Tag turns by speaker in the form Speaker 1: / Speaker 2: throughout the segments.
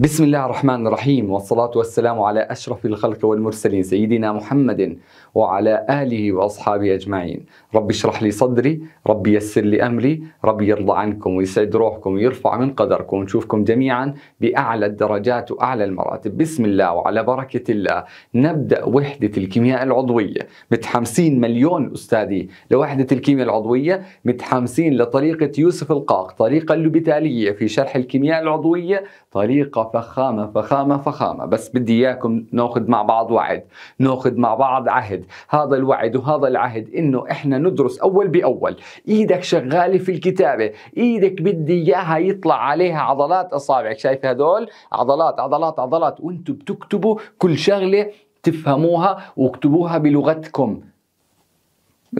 Speaker 1: بسم الله الرحمن الرحيم والصلاة والسلام على أشرف الخلق والمرسلين سيدنا محمد وعلى آله وأصحابه أجمعين رب اشرح لي صدري رب يسر لي أمري رب يرضى عنكم ويسعد روحكم ويرفع من قدركم ونشوفكم جميعا بأعلى الدرجات وأعلى المراتب بسم الله وعلى بركة الله نبدأ وحدة الكيمياء العضوية متحمسين مليون أستاذي لوحدة الكيمياء العضوية متحمسين لطريقة يوسف القاق طريقة اللوبيتالية في شرح الكيمياء العضوية طريقة فخامة فخامة فخامة بس بدي إياكم ناخذ مع بعض وعد ناخذ مع بعض عهد هذا الوعد وهذا العهد إنه إحنا ندرس أول بأول إيدك شغالة في الكتابة إيدك بدي إياها يطلع عليها عضلات أصابعك شايف هدول عضلات عضلات عضلات وانتم بتكتبوا كل شغلة تفهموها واكتبوها بلغتكم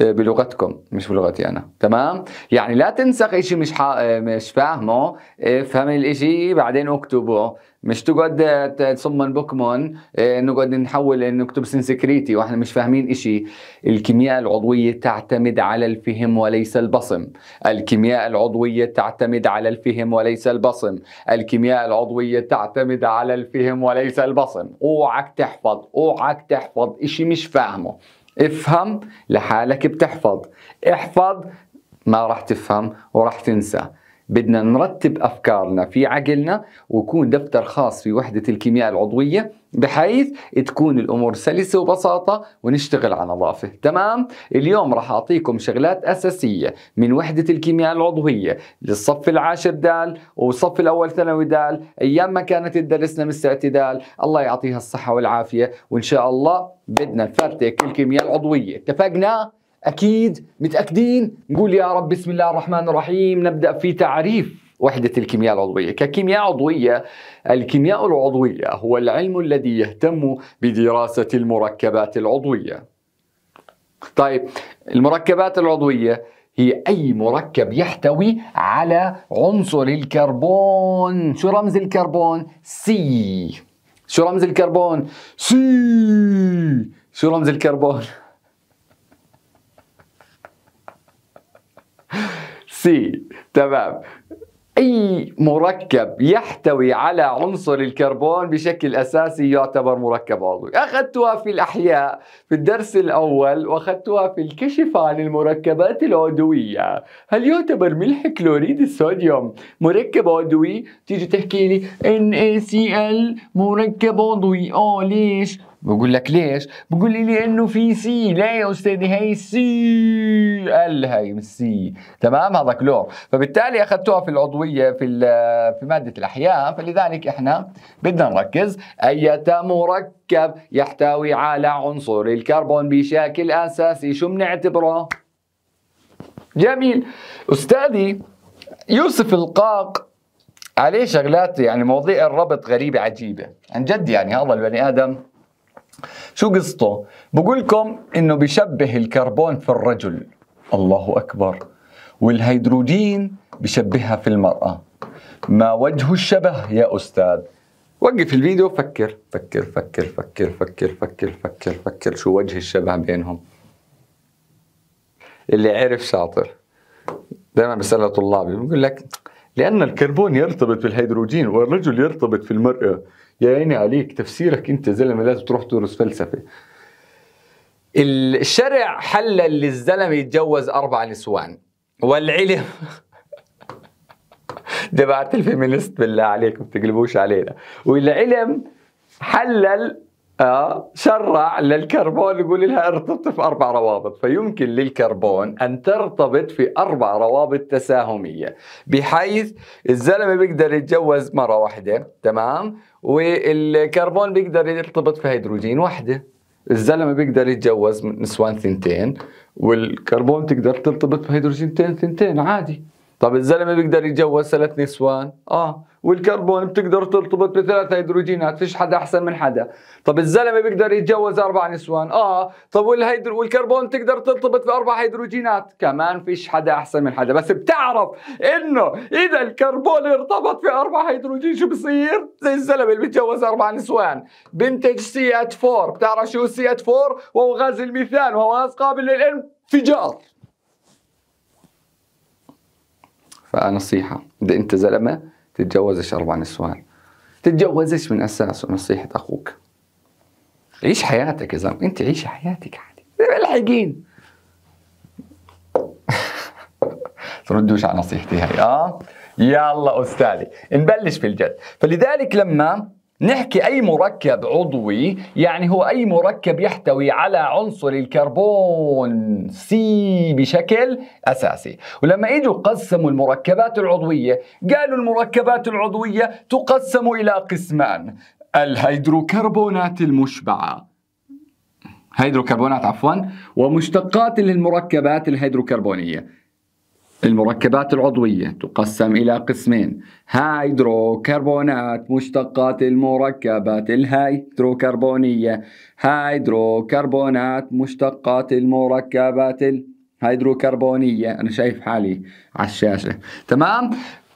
Speaker 1: آه، بلغتكم مش بلغتي انا تمام يعني لا تنسخ اشي مش حا... آه، مش فاهمه افهم آه، الاشي بعدين اكتبه مش تقعد تصمن بوكمون نقعد نحول نكتب سنسكريتي واحنا مش فاهمين اشي الكيمياء العضويه تعتمد على الفهم وليس البصم الكيمياء العضويه تعتمد على الفهم وليس البصم الكيمياء العضويه تعتمد على الفهم وليس البصم اوعك تحفظ اوعك تحفظ اشي مش فاهمه افهم لحالك بتحفظ احفظ ما راح تفهم وراح تنسى بدنا نرتب افكارنا في عقلنا ويكون دفتر خاص في وحده الكيمياء العضويه بحيث تكون الامور سلسه وبساطه ونشتغل على نظافه تمام اليوم راح اعطيكم شغلات اساسيه من وحده الكيمياء العضويه للصف العاشر دال والصف الاول ثانوي دال ايام ما كانت تدرسنا من اعتدال الله يعطيها الصحه والعافيه وان شاء الله بدنا نفرتك الكيمياء العضويه اتفقنا اكيد متاكدين نقول يا رب بسم الله الرحمن الرحيم نبدا في تعريف وحدة الكيمياء العضوية ككيمياء عضوية الكيمياء العضوية هو العلم الذي يهتم بدراسة المركبات العضوية طيب المركبات العضوية هي أي مركب يحتوي على عنصر الكربون شو رمز الكربون؟ سي شو رمز الكربون؟ سي شو رمز الكربون؟ سي تمام أي مركب يحتوي على عنصر الكربون بشكل أساسي يعتبر مركب عضوي أخذتها في الأحياء في الدرس الأول وأخذتها في الكشف عن المركبات العضوية هل يعتبر ملح كلوريد الصوديوم مركب عضوي؟ تيجي تحكي لي NaCl مركب عضوي آه ليش؟ بقول لك ليش؟ بقول لي لانه في سي لا يا استاذي هي سي ال هي سي تمام هذا كلور فبالتالي اخذتوها في العضويه في في ماده الاحياء فلذلك احنا بدنا نركز اية مركب يحتوي على عنصر الكربون بشكل اساسي شو بنعتبره؟ جميل استاذي يوسف القاق عليه شغلات يعني مواضيع الربط غريبه عجيبه عن جد يعني هذا البني ادم شو قصته؟ بقول لكم انه بشبه الكربون في الرجل الله اكبر والهيدروجين بشبهها في المرأة ما وجه الشبه يا أستاذ وقف الفيديو فكر فكر فكر فكر فكر فكر فكر فكر شو وجه الشبه بينهم اللي عرف شاطر دائما بسأل طلابي بقول لك لأن الكربون يرتبط بالهيدروجين والرجل يرتبط في المرأة يا عيني عليك تفسيرك انت زلمه لازم تروح تدرس فلسفه الشرع حلل للزلمه يتجوز اربع نسوان والعلم جماعة الفيمينست بالله عليكم تقلبوش علينا والعلم حلل آه شرع للكربون يقول لها ارتبط في اربع روابط فيمكن للكربون ان ترتبط في اربع روابط تساهميه بحيث الزلمه بيقدر يتجوز مره واحده تمام والكربون بيقدر يرتبط في هيدروجين وحده الزلمه بيقدر يتجوز نسوان ثنتين والكربون تقدر ترتبط بهيدروجين ثنتين عادي طب الزلمه بيقدر يتجوز ثلاث نسوان اه والكربون بتقدر ترتبط بثلاث هيدروجينات فيش حدا احسن من حدا طب الزلمه بيقدر يتجوز اربع نسوان اه طب والهيدرو والكربون بتقدر ترتبط باربع هيدروجينات كمان فيش حدا احسن من حدا بس بتعرف انه اذا الكربون ارتبط في اربع هيدروجين شو بصير زي الزلمه اللي بيتجوز اربع نسوان بنتج سي ات 4 بتعرف شو سي ات 4 وهو غاز الميثان وهو غاز قابل للانفجار فنصيحه اذا انت زلمه تتجوزش أربع نسوان تتجوزش من أساسه نصيحة أخوك عيش حياتك يا زلمة أنت عيش حياتك عادي ملحقين تردوش على نصيحتي هاي اه يلا استاذي نبلش في الجد فلذلك لما نحكي أي مركب عضوي يعني هو أي مركب يحتوي على عنصر الكربون سي بشكل أساسي ولما إجوا قسموا المركبات العضوية قالوا المركبات العضوية تقسم إلى قسمان الهيدروكربونات المشبعة هيدروكربونات عفوا ومشتقات للمركبات الهيدروكربونية المركبات العضوية تقسم إلى قسمين هيدروكربونات مشتقات المركبات الهيدروكربونية هيدروكربونات مشتقات المركبات الهيدروكربونية أنا شايف حالي على الشاشة تمام؟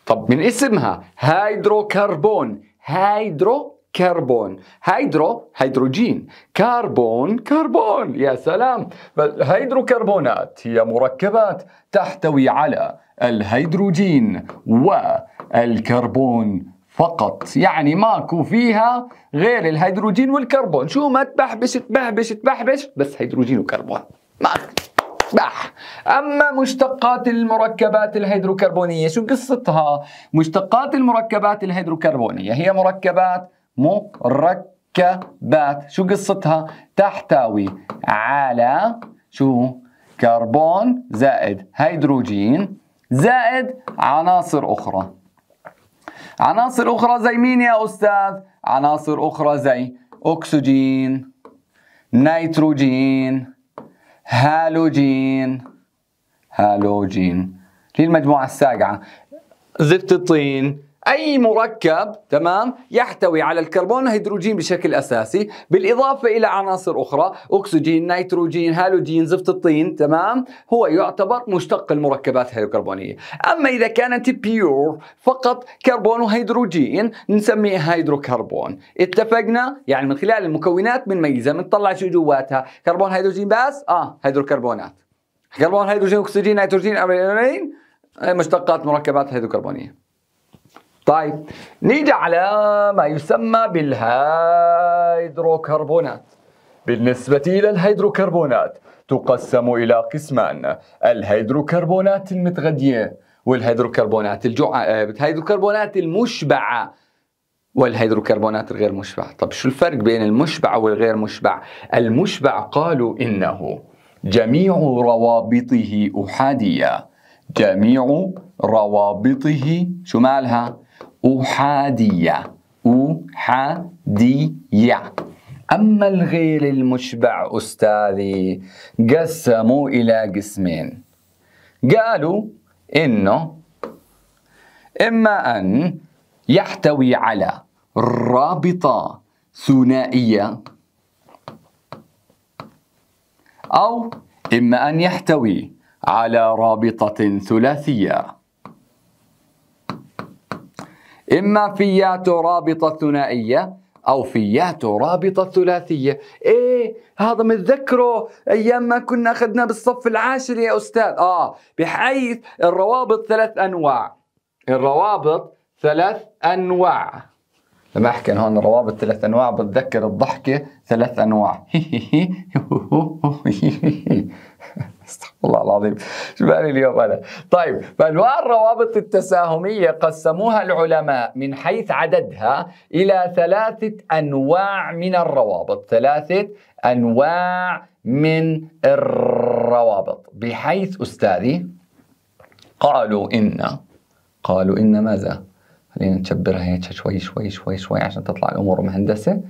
Speaker 1: طب من اسمها هيدروكربون هيدرو كربون هيدرو هيدروجين كربون كربون يا سلام فالهيدروكربونات هي مركبات تحتوي على الهيدروجين والكربون فقط يعني ماكو فيها غير الهيدروجين والكربون شو ما تبحبش تبحبش تبحبش بس هيدروجين وكربون ما بح أما مشتقات المركبات الهيدروكربونية شو قصتها؟ مشتقات المركبات الهيدروكربونية هي مركبات مركبات شو قصتها تحتوي على شو كربون زائد هيدروجين زائد عناصر أخرى عناصر أخرى زي مين يا أستاذ؟ عناصر أخرى زي أكسجين نيتروجين هالوجين هالوجين هي المجموعة الساقعة زفت الطين أي مركب تمام يحتوي على الكربون والهيدروجين بشكل أساسي بالإضافة إلى عناصر أخرى أكسجين نيتروجين هالوجين زفت الطين تمام هو يعتبر مشتق المركبات الهيدروكربونية أما إذا كانت بيور فقط كربون وهيدروجين نسميه هيدروكربون اتفقنا يعني من خلال المكونات بنميزها بنطلع شو جواتها كربون هيدروجين بس اه هيدروكربونات كربون هيدروجين اكسجين نيتروجين امرين مشتقات مركبات هيدروكربونيه طيب نيجي على ما يسمى بالهيدروكربونات بالنسبة إلى الهيدروكربونات تقسم إلى قسمان الهيدروكربونات المتغذية والهيدروكربونات الجوع الهيدروكربونات آه، المشبعة والهيدروكربونات الغير مشبعة طب شو الفرق بين المشبع والغير مشبع المشبع قالوا إنه جميع روابطه أحادية جميع روابطه شو مالها أحادية أحادية أما الغير المشبع أستاذي قسموا إلى قسمين قالوا إنه إما أن يحتوي على رابطة ثنائية أو إما أن يحتوي على رابطة ثلاثية إما فيات رابطة ثنائية أو فيات رابطة ثلاثية إيه هذا متذكره أيام ما كنا أخذنا بالصف العاشر يا أستاذ آه بحيث الروابط ثلاث أنواع الروابط ثلاث أنواع لما احكي هون الروابط ثلاث انواع بتذكر الضحكه ثلاث انواع والله العظيم شبالي اليوم أنا طيب فأنواع الروابط التساهمية قسموها العلماء من حيث عددها إلى ثلاثة أنواع من الروابط ثلاثة أنواع من الروابط بحيث أستاذي قالوا إن قالوا إن ماذا خلينا نكبرها هيك شوي شوي شوي شوي عشان تطلع الأمور مهندسة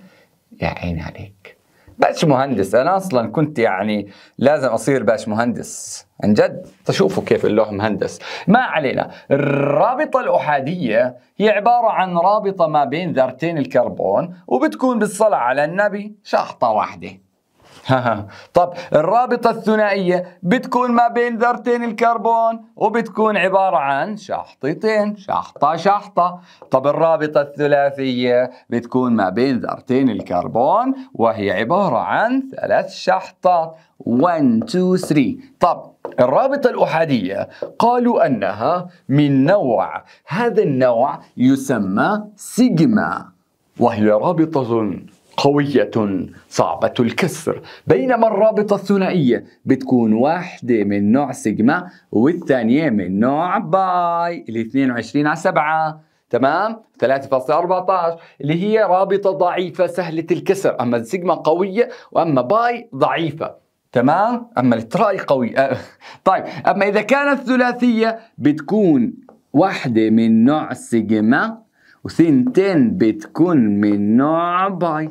Speaker 1: يا عيني عليك باش مهندس انا اصلا كنت يعني لازم اصير باش مهندس عن جد تشوفوا كيف اللوح مهندس ما علينا الرابطة الأحادية هي عبارة عن رابطة ما بين ذرتين الكربون وبتكون بالصلاة على النبي شحطة واحدة طب الرابطة الثنائية بتكون ما بين ذرتين الكربون وبتكون عبارة عن شحطتين شحطة شحطة طب الرابطة الثلاثية بتكون ما بين ذرتين الكربون وهي عبارة عن ثلاث شحطات 1 2 3 طب الرابطة الأحادية قالوا أنها من نوع هذا النوع يسمى سيجما وهي رابطة قوية صعبة الكسر بينما الرابطة الثنائية بتكون واحدة من نوع سيجما والثانية من نوع باي ال 22 على 7 تمام 3.14 اللي هي رابطة ضعيفة سهلة الكسر أما السيجما قوية وأما باي ضعيفة تمام اما التراي قوي آه، طيب اما اذا كانت ثلاثيه بتكون واحده من نوع سيجما وثنتين بتكون من نوع باي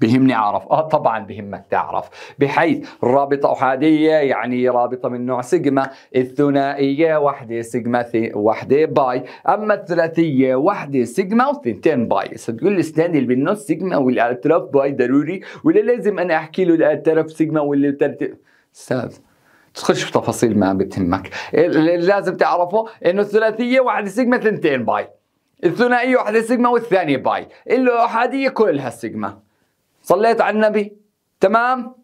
Speaker 1: بهمني اعرف اه طبعا بهمك تعرف بحيث الرابطه احاديه يعني رابطه من نوع سيجما الثنائيه واحده سيجما واحده باي اما الثلاثيه واحده سيجما وثنتين باي تقول لي اسنان اللي بالنص سيجما والاطراف باي ضروري ولا لازم انا احكي له الاطراف سيجما ولا استاذ تخش في تفاصيل ما بتهمك اللي لازم تعرفه انه الثلاثيه واحده سيجما ثنتين باي الثنائيه واحده سيجما والثانيه باي الاحاديه كلها سيجما صليت على النبي تمام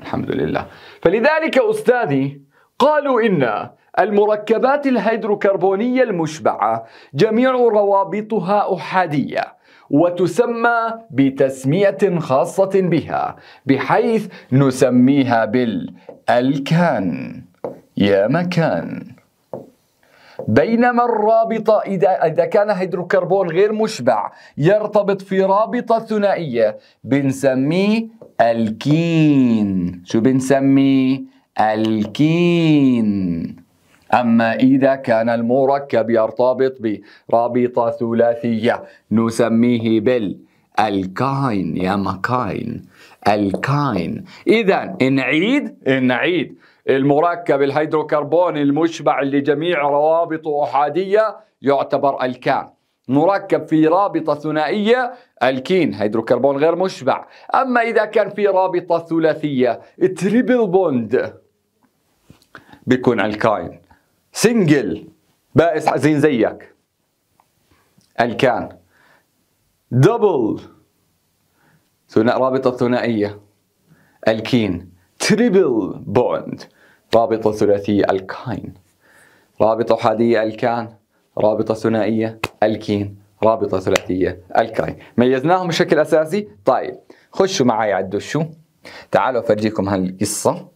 Speaker 1: الحمد لله فلذلك أستاذي قالوا إن المركبات الهيدروكربونية المشبعة جميع روابطها أحادية وتسمى بتسمية خاصة بها بحيث نسميها بالألكان يا مكان بينما الرابطة إذا كان هيدروكربون غير مشبع يرتبط في رابطة ثنائية بنسميه الكين شو بنسميه الكين أما إذا كان المركب يرتبط برابطة ثلاثية نسميه بال الكاين يا مكاين الكاين إذا نعيد نعيد المركب الهيدروكربوني المشبع اللي جميع روابطه أحادية يعتبر الكان مركب في رابطة ثنائية الكين هيدروكربون غير مشبع أما إذا كان في رابطة ثلاثية تريبل بوند بيكون الكاين سنجل بائس حزين زيك الكان دبل رابطة ثنائية الكين تريبل بوند رابطة ثلاثية الكاين رابطة أحادية الكان رابطة ثنائية الكين رابطة ثلاثية الكاين ميزناهم بشكل أساسي طيب خشوا معي على الدشو تعالوا أفرجيكم هالقصة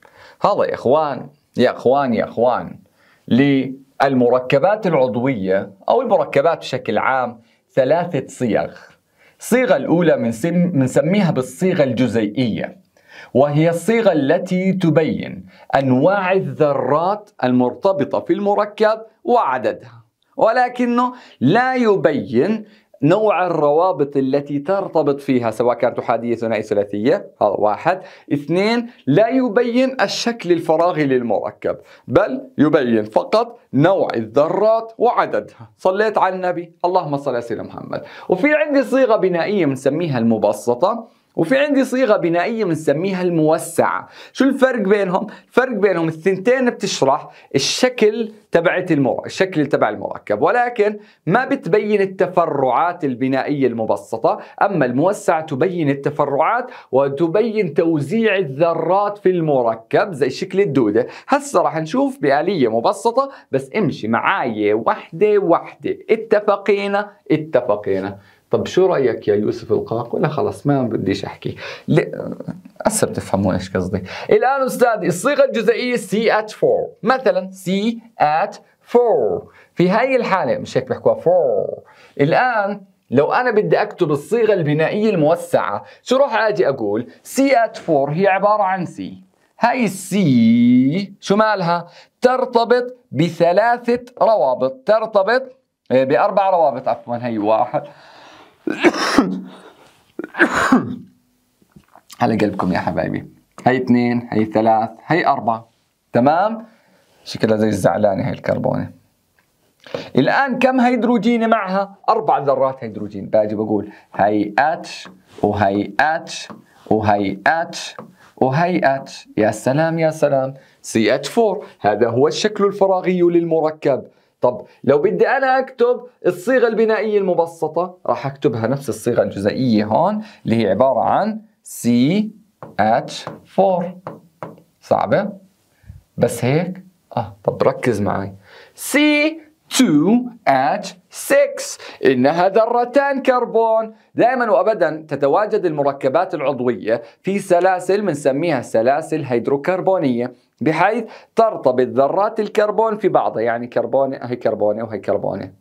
Speaker 1: هذا يا إخوان يا إخوان يا إخوان للمركبات العضوية أو المركبات بشكل عام ثلاثة صيغ الصيغة الأولى بنسميها بالصيغة الجزيئية وهي الصيغة التي تبين أنواع الذرات المرتبطة في المركب وعددها ولكنه لا يبين نوع الروابط التي ترتبط فيها سواء كانت أحادية ثنائية ثلاثية هذا واحد اثنين لا يبين الشكل الفراغي للمركب بل يبين فقط نوع الذرات وعددها صليت على النبي اللهم صل على سيدنا محمد وفي عندي صيغة بنائية بنسميها المبسطة وفي عندي صيغه بنائيه بنسميها الموسعه شو الفرق بينهم الفرق بينهم الثنتين بتشرح الشكل تبعت المر... الشكل تبع المركب ولكن ما بتبين التفرعات البنائيه المبسطه اما الموسعه تبين التفرعات وتبين توزيع الذرات في المركب زي شكل الدوده هسه رح نشوف باليه مبسطه بس امشي معاي وحده وحده اتفقينا اتفقينا طب شو رايك يا يوسف القاق ولا خلص ما بديش احكي هسه بتفهموا ايش قصدي الان استاذي الصيغه الجزئيه سي ات 4 مثلا سي ات 4 في هاي الحاله مش هيك بيحكوها 4 الان لو انا بدي اكتب الصيغه البنائيه الموسعه شو راح اجي اقول سي ات 4 هي عباره عن سي هاي السي شو مالها ترتبط بثلاثه روابط ترتبط آه، باربع روابط عفوا هي واحد على قلبكم يا حبايبي هي اثنين هي ثلاث هي أربعة تمام شكلها زي الزعلانة هي الكربونة الآن كم هيدروجين معها؟ أربع ذرات هيدروجين باجي بقول هاي اتش وهاي اتش وهاي اتش وهي اتش يا سلام يا سلام سي اتش 4 هذا هو الشكل الفراغي للمركب طب لو بدي أنا أكتب الصيغة البنائية المبسطة راح أكتبها نفس الصيغة الجزيئيه هون اللي هي عبارة عن CH4 صعبة؟ بس هيك؟ آه طب ركز معي C2H 6 إنها ذرتان كربون دائما وأبدا تتواجد المركبات العضوية في سلاسل بنسميها سلاسل هيدروكربونية بحيث ترتبط ذرات الكربون في بعضها يعني كربونة هي كربونة وهي كربونة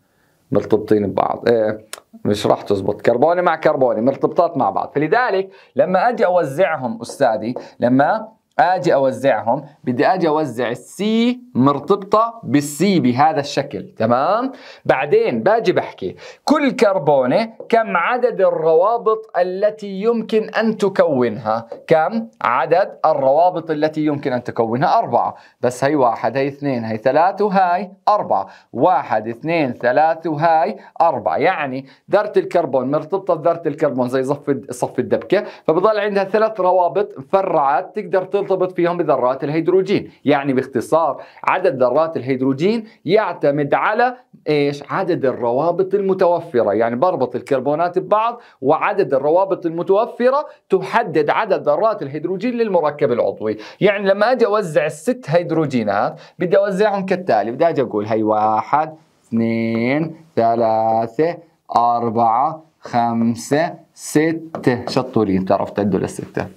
Speaker 1: مرتبطين ببعض إيه مش راح تزبط كربونة مع كربونة مرتبطات مع بعض فلذلك لما أجي أوزعهم أستاذي لما اجي اوزعهم بدي اجي اوزع السي مرتبطه بالسي بهذا الشكل تمام بعدين باجي بحكي كل كربونه كم عدد الروابط التي يمكن ان تكونها كم عدد الروابط التي يمكن ان تكونها أربعة بس هي واحد هي اثنين هي ثلاثة وهاي أربعة واحد اثنين ثلاثة وهاي أربعة يعني ذرة الكربون مرتبطة بذرة الكربون زي صف صف الدبكة فبضل عندها ثلاث روابط مفرعات تقدر تربط ترتبط فيهم بذرات الهيدروجين يعني باختصار عدد ذرات الهيدروجين يعتمد على ايش عدد الروابط المتوفره يعني بربط الكربونات ببعض وعدد الروابط المتوفره تحدد عدد ذرات الهيدروجين للمركب العضوي يعني لما اجي اوزع الست هيدروجينات بدي اوزعهم كالتالي بدي اجي اقول هي واحد اثنين ثلاثة أربعة خمسة ستة شطورين تعرف تعدوا للستة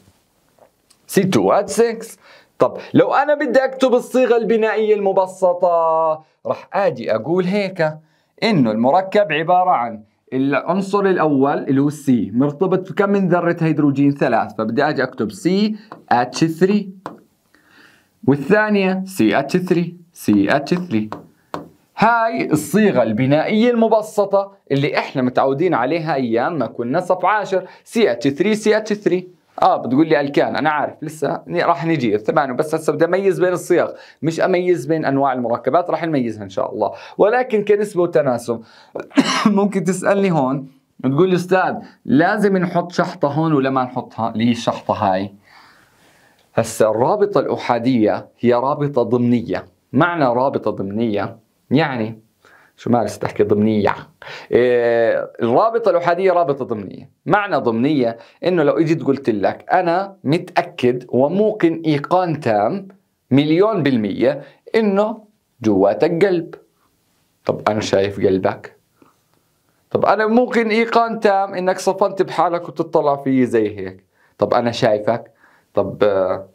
Speaker 1: C2H6 طب لو أنا بدي أكتب الصيغة البنائية المبسطة رح أجي أقول هيك إنه المركب عبارة عن العنصر الأول اللي هو C مرتبط بكم من ذرة هيدروجين ثلاث فبدي أجي أكتب CH3 والثانية CH3 CH3 هاي الصيغة البنائية المبسطة اللي احنا متعودين عليها ايام ما كنا صف عاشر CH3 CH3 اه بتقول لي الكان انا عارف لسه راح نجي الثمان بس هسه بدي اميز بين الصيغ مش اميز بين انواع المركبات راح نميزها ان شاء الله ولكن كنسبه وتناسب ممكن تسالني هون تقول لي استاذ لازم نحط شحطه هون ولا ما نحطها اللي هي الشحطه هاي هسه الرابطه الاحاديه هي رابطه ضمنيه معنى رابطه ضمنيه يعني شو مارس تحكي ضمنية إيه الرابطة الأحادية رابطة ضمنية معنى ضمنية إنه لو إجيت قلت لك أنا متأكد وموقن إيقان تام مليون بالمية إنه جواتك قلب طب أنا شايف قلبك طب أنا موقن إيقان تام إنك صفنت بحالك وتطلع فيه زي هيك طب أنا شايفك طب آه،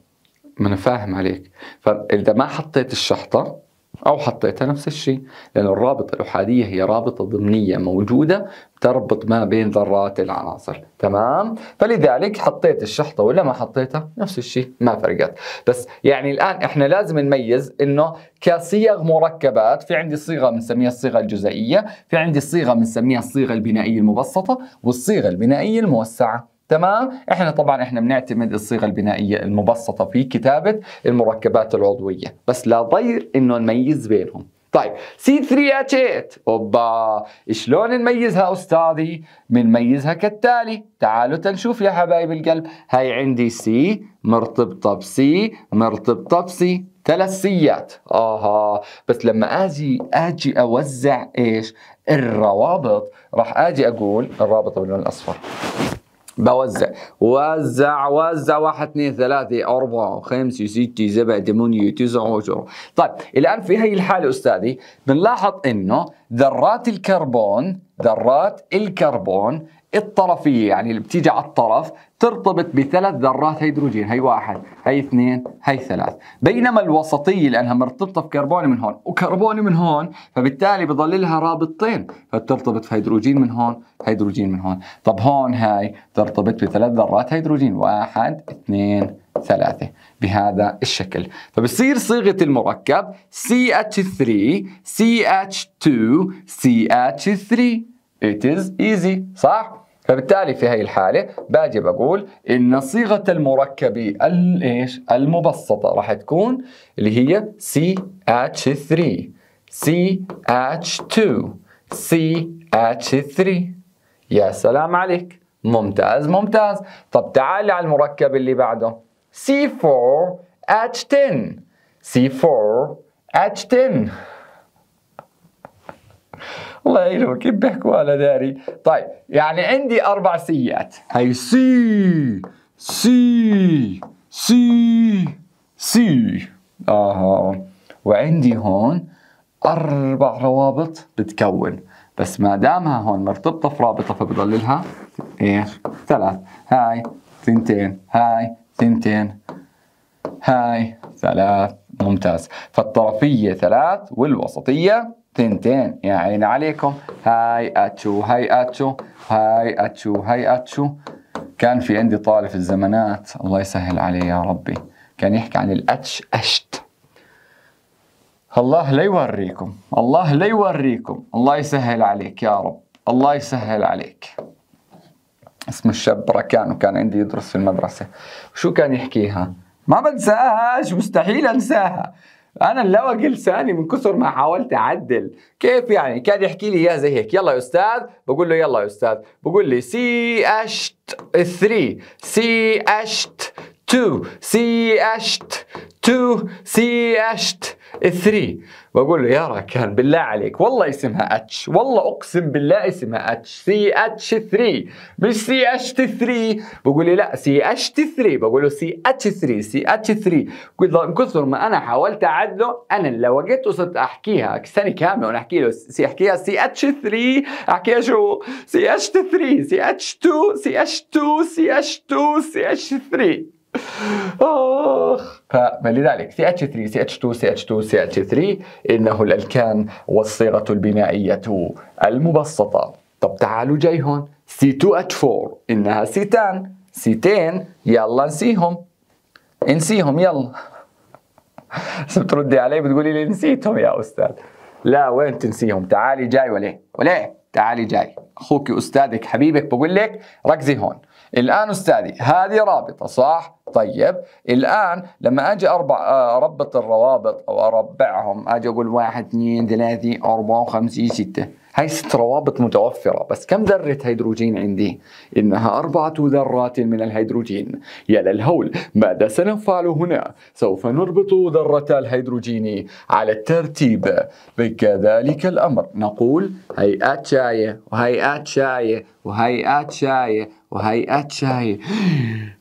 Speaker 1: ما أنا فاهم عليك فإذا ما حطيت الشحطة أو حطيتها نفس الشيء لأن الرابطة الأحادية هي رابطة ضمنية موجودة تربط ما بين ذرات العناصر تمام فلذلك حطيت الشحطة ولا ما حطيتها نفس الشيء ما فرقت بس يعني الآن إحنا لازم نميز إنه كصيغ مركبات في عندي صيغة بنسميها الصيغة الجزئية في عندي صيغة بنسميها الصيغة البنائية المبسطة والصيغة البنائية الموسعة تمام احنا طبعا احنا بنعتمد الصيغه البنائيه المبسطه في كتابه المركبات العضويه بس لا ضير انه نميز بينهم طيب C3H8 اوبا شلون نميزها استاذي بنميزها كالتالي تعالوا تنشوف يا حبايب القلب هاي عندي C مرتبطه بسي مرتبطه بسي ثلاث سيات اها بس لما اجي اجي اوزع ايش الروابط راح اجي اقول الرابطه باللون الاصفر بوزع وزع وزع واحد اثنين ثلاثة أربعة خمسة ستة سبعة ثمانية تسعة عشرة طيب الآن في هاي الحالة أستاذي بنلاحظ إنه ذرات الكربون ذرات الكربون الطرفيه يعني اللي بتيجي على الطرف ترتبط بثلاث ذرات هيدروجين هي واحد هي اثنين هي ثلاث بينما الوسطيه لانها مرتبطه في كربوني من هون وكربوني من هون فبالتالي بضل لها رابطتين فبترتبط في هيدروجين من هون هيدروجين من هون طب هون هاي ترتبط بثلاث ذرات هيدروجين واحد اثنين ثلاثة بهذا الشكل فبصير صيغة المركب CH3 CH2 CH3 It is easy صح؟ فبالتالي في هاي الحالة باجي بقول إن صيغة المركب الإيش المبسطة راح تكون اللي هي CH3 CH2 CH3 يا سلام عليك ممتاز ممتاز طب تعالي على المركب اللي بعده C4H10 C4H10 الله يعينهم كيف بيحكوا انا داري طيب يعني عندي اربع سيات هي سي سي سي سي اها وعندي هون اربع روابط بتكون بس ما دامها هون مرتبطه في رابطه فبضل لها ايه ثلاث هاي تنتين هاي تنتين هاي ثلاث ممتاز فالطرفية ثلاث والوسطية تنتين يا عيني عليكم هاي أتشو هاي أتشو هاي أتشو هاي أتشو كان في عندي طالب في الزمانات الله يسهل عليه يا ربي كان يحكي عن الأتش أشت الله لا يوريكم الله لا يوريكم الله يسهل عليك يا رب الله يسهل عليك اسم الشاب ركان وكان عندي يدرس في المدرسة شو كان يحكيها؟ ما بنساهاش مستحيل انساها انا اللوج لساني من كثر ما حاولت اعدل كيف يعني كان يحكي لي اياها زي هيك يلا يا استاذ بقول له يلا يا استاذ بقول لي سي اشت 3 سي اشت 2 سي اشت 2 سي اشت 3 بقول له يا راكان بالله عليك والله اسمها اتش والله اقسم بالله اسمها اتش سي اتش 3 مش سي اتش 3 بقول لي لا سي اتش 3 بقول له سي اتش 3 سي اتش 3 من كثر ما انا حاولت اعدله انا اللي جيت وصرت احكيها سنه كامله وانا احكي له سي احكيها سي اتش 3 احكيها شو سي اتش 3 سي اتش 2 سي اتش 2 سي اتش 2 سي اتش 3 اخ فلذلك سي اتش 3 سي اتش 2 سي اتش 2 سي اتش 3 انه الالكان والصيغه البنائيه المبسطه طب تعالوا جاي هون سي 2 اتش 4 انها سيتان سيتين يلا نسيهم نسيهم يلا بس بتردي علي بتقولي لي نسيتهم يا استاذ لا وين تنسيهم تعالي جاي وليه وليه تعالي جاي اخوك استاذك حبيبك بقول لك ركزي هون الآن أستاذي هذه رابطة صح؟ طيب الآن لما أجي أربع آه، أربط الروابط أو أربعهم أجي أقول واحد اثنين ثلاثة أربعة خمسة ستة هاي ست روابط متوفرة بس كم ذرة هيدروجين عندي؟ إنها أربعة ذرات من الهيدروجين يا للهول ماذا سنفعل هنا؟ سوف نربط ذرة الهيدروجين على الترتيب بكذلك الأمر نقول هيئات شاية وهيئات شاية وهيئات شاية وهيئات شاي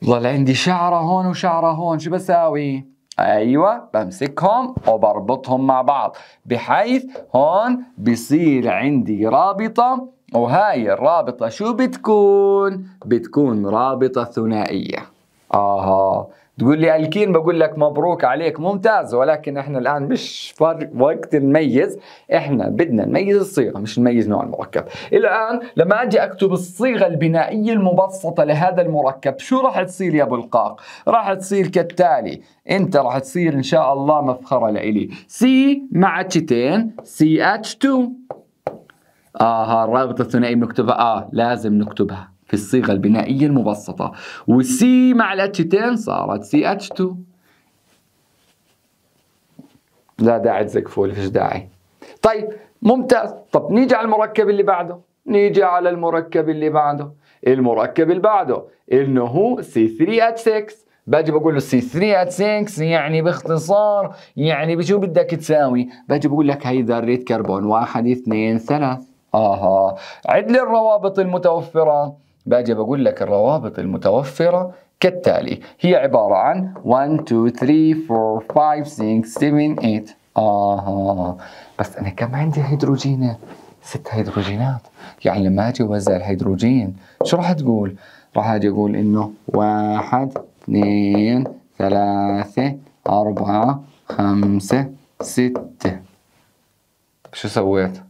Speaker 1: ظل عندي شعره هون وشعره هون شو بساوي ايوه بمسكهم وبربطهم مع بعض بحيث هون بصير عندي رابطه وهاي الرابطه شو بتكون بتكون رابطه ثنائيه اها تقول لي الكين بقول لك مبروك عليك ممتاز ولكن احنا الان مش فرق وقت نميز احنا بدنا نميز الصيغه مش نميز نوع المركب الان لما اجي اكتب الصيغه البنائيه المبسطه لهذا المركب شو راح تصير يا ابو القاق راح تصير كالتالي انت راح تصير ان شاء الله مفخره لإلي سي مع تشتين سي اتش 2 اه الرابطه الثنائيه بنكتبها اه لازم نكتبها في الصيغة البنائية المبسطة والسي مع 2 صارت سي اتش 2 لا داعي تزقفول فيش داعي طيب ممتاز طب نيجي على المركب اللي بعده نيجي على المركب اللي بعده المركب اللي بعده انه هو سي 3 اتش 6 باجي بقول له سي 3 اتش 6 يعني باختصار يعني بشو بدك تساوي باجي بقول لك هي ذرة كربون واحد اثنين ثلاث اها عد لي الروابط المتوفرة باجي بقول لك الروابط المتوفرة كالتالي هي عبارة عن 1 2 3 4 5 6 7 8 آه بس أنا كم عندي هيدروجينة؟ ست هيدروجينات يعني لما أجي أوزع الهيدروجين شو راح تقول؟ راح أجي أقول إنه واحد اثنين ثلاثة أربعة خمسة ستة شو سويت؟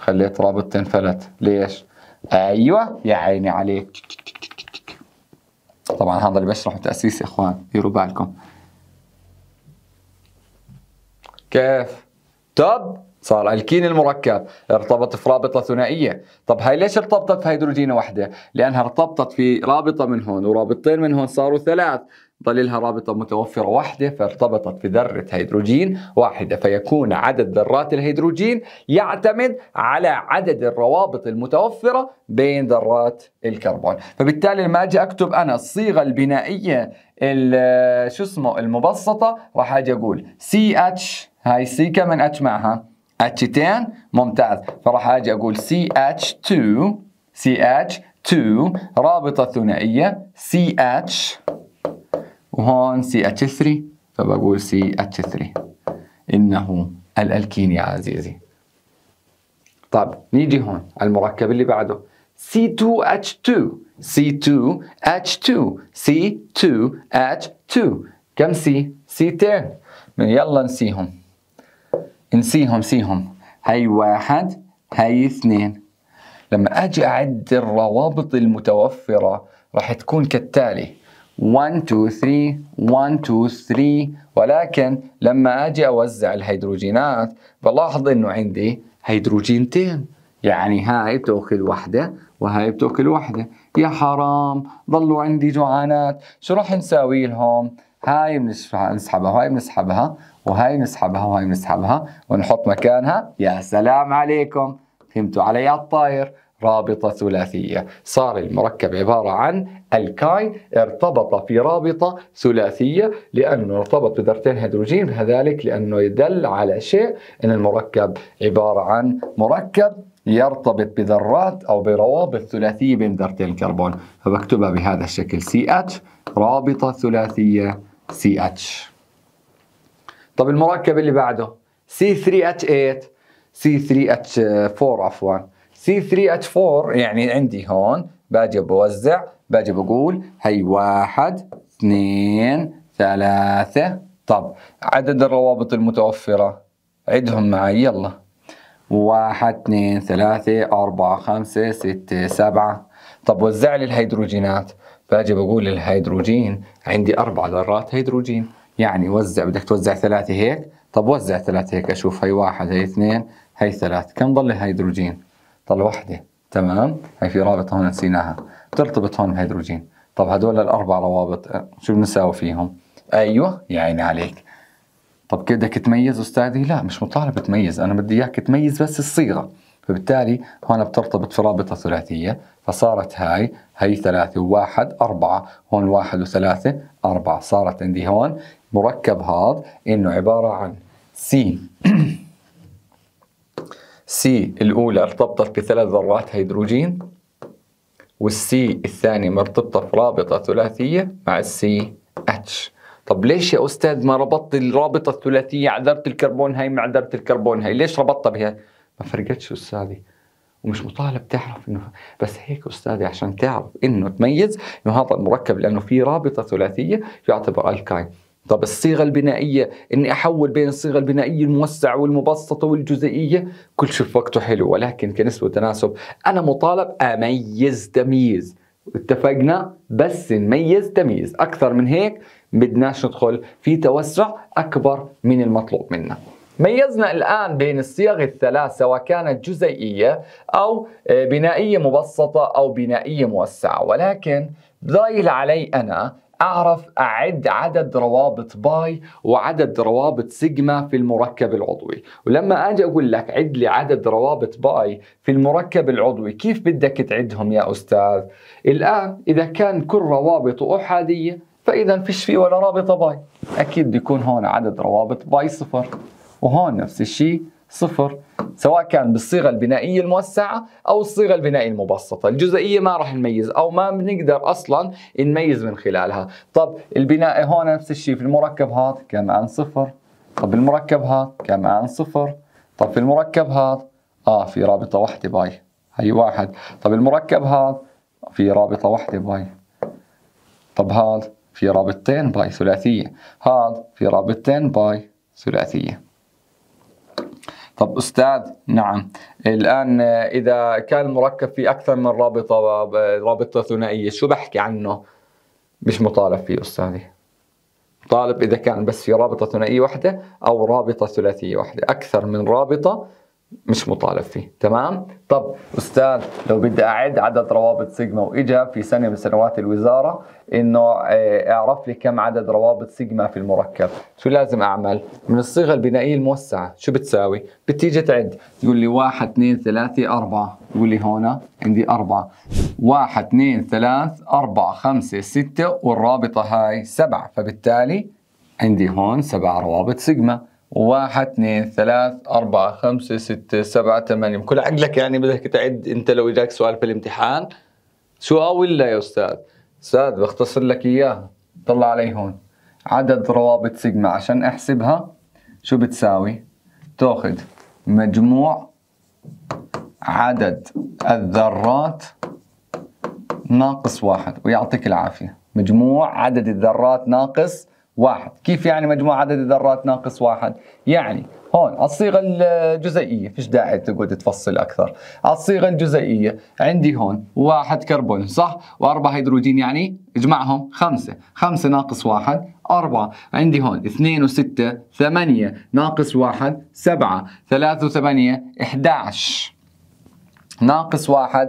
Speaker 1: خليت رابط تنفلت ليش؟ ايوه يا عيني عليك طبعا هذا اللي بشرحه تاسيس يا اخوان ديروا بالكم كيف طب صار الكين المركب ارتبط في رابطه ثنائيه طب هاي ليش ارتبطت في هيدروجينه واحده لانها ارتبطت في رابطه من هون ورابطتين من هون صاروا ثلاث ظل لها رابطة متوفرة واحدة فارتبطت في ذرة هيدروجين واحدة فيكون عدد ذرات الهيدروجين يعتمد على عدد الروابط المتوفرة بين ذرات الكربون فبالتالي لما أجي أكتب أنا الصيغة البنائية شو اسمه المبسطة راح أجي أقول CH هاي سي كم اتش معها اتش 2 ممتاز فراح اجي اقول سي اتش 2 سي اتش 2 رابطه ثنائيه سي اتش وهون CH3 فبقول CH3 إنه الألكين يا عزيزي طب نيجي هون المركب اللي بعده C2H2 C2H2 C2H2 كم سي؟ سيتين يلا نسيهم نسيهم سيهم هي واحد هي اثنين لما أجي أعد الروابط المتوفرة راح تكون كالتالي 1 2 3 1 2 3 ولكن لما اجي اوزع الهيدروجينات بلاحظ انه عندي هيدروجينتين يعني هاي بتاكل وحده وهاي بتاكل وحده يا حرام ضلوا عندي جوعانات شو راح نساوي لهم هاي بنسحبها وهاي بنسحبها وهاي بنسحبها وهاي بنسحبها ونحط مكانها يا سلام عليكم فهمتوا علي الطاير رابطة ثلاثية صار المركب عبارة عن الكاين ارتبط في رابطة ثلاثية لأنه ارتبط بذرتين هيدروجين فذلك لأنه يدل على شيء أن المركب عبارة عن مركب يرتبط بذرات أو بروابط ثلاثية بين ذرتين الكربون فبكتبها بهذا الشكل CH رابطة ثلاثية CH طب المركب اللي بعده C3H8 C3H4 عفواً c 3 h 4 يعني عندي هون باجي بوزع باجي بقول هي واحد اثنين ثلاثة طب عدد الروابط المتوفرة عدهم معي يلا واحد اثنين ثلاثة أربعة خمسة ستة سبعة طب وزع لي الهيدروجينات باجي بقول الهيدروجين عندي أربع ذرات هيدروجين يعني وزع بدك توزع ثلاثة هيك طب وزع ثلاثة هيك أشوف هي واحد هي اثنين هي ثلاث كم ضل هيدروجين ضل وحده تمام هي في رابطه هون نسيناها بترتبط هون بهيدروجين طب هدول الاربع روابط آه، شو بنساوي فيهم ايوه يا عيني عليك طب كده بدك تميز استاذي لا مش مطالب تميز انا بدي اياك تميز بس الصيغه فبالتالي هون بترتبط في رابطه ثلاثيه فصارت هاي هي ثلاثة وواحد أربعة هون واحد وثلاثة أربعة صارت عندي هون مركب هذا إنه عبارة عن سين سي الأولى ارتبطت بثلاث ذرات هيدروجين والسي الثانية مرتبطة في رابطة ثلاثية مع السي اتش طب ليش يا أستاذ ما ربطت الرابطة الثلاثية ذرة الكربون هاي مع ذرة الكربون هاي ليش ربطتها بها ما فرقتش أستاذي ومش مطالب تعرف انه بس هيك استاذي عشان تعرف انه تميز انه هذا المركب لانه في رابطه ثلاثيه يعتبر الكاين طب الصيغه البنائيه اني احول بين الصيغه البنائيه الموسعه والمبسطه والجزئيه كل شيء وقته حلو ولكن كنسبه تناسب انا مطالب اميز تمييز اتفقنا بس نميز تمييز اكثر من هيك بدناش ندخل في توسع اكبر من المطلوب منا ميزنا الآن بين الصيغ الثلاث سواء كانت جزئيه أو آه، بنائية مبسطة أو بنائية موسعة ولكن ضايل علي أنا أعرف أعد عدد روابط باي وعدد روابط سيجما في المركب العضوي ولما أجي أقول لك عد لي عدد روابط باي في المركب العضوي كيف بدك تعدهم يا أستاذ؟ الآن إذا كان كل روابطه أحادية فإذا فيش فيه ولا رابطة باي أكيد بيكون هون عدد روابط باي صفر وهون نفس الشيء صفر سواء كان بالصيغه البنائيه الموسعه او الصيغه البنائيه المبسطه، الجزئيه ما راح نميز او ما بنقدر اصلا نميز من خلالها، طب البنائي هون نفس الشيء في المركب هذا كمان صفر، طب المركب هذا كمان صفر، طب في المركب هذا اه في رابطه واحده باي هي واحد، طب المركب هذا في رابطه واحده باي طب هذا في رابطتين باي ثلاثيه، هذا في رابطتين باي ثلاثيه. طب استاذ نعم الان اذا كان المركب في اكثر من رابطه رابطه ثنائيه شو بحكي عنه؟ مش مطالب فيه استاذي طالب اذا كان بس في رابطه ثنائيه واحده او رابطه ثلاثيه واحده اكثر من رابطه مش مطالب فيه تمام طب استاذ لو بدي اعد عدد روابط سيجما واجا في سنه من سنوات الوزاره انه آه، اعرف لي كم عدد روابط سيجما في المركب شو لازم اعمل من الصيغه البنائيه الموسعه شو بتساوي بتيجي تعد تقول لي 1 2 3 4 تقول لي هون عندي 4 1 2 3 4 5 6 والرابطه هاي 7 فبالتالي عندي هون 7 روابط سيجما واحد اثنين ثلاث أربعة خمسة ستة سبعة ثمانية كل عقلك يعني بدك تعد أنت لو إجاك سؤال في الامتحان شو أول يا أستاذ أستاذ بختصر لك إياها طلع علي هون عدد روابط سيجما عشان أحسبها شو بتساوي تأخذ مجموع عدد الذرات ناقص واحد ويعطيك العافية مجموع عدد الذرات ناقص واحد كيف يعني مجموع عدد الذرات ناقص واحد يعني هون الصيغه الجزيئيه فيش داعي تقعد تفصل اكثر الصيغه الجزيئيه عندي هون واحد كربون صح واربعه هيدروجين يعني اجمعهم خمسه خمسه ناقص واحد أربعة عندي هون اثنين وستة ثمانية ناقص واحد سبعة ثلاثة وثمانية إحداش ناقص واحد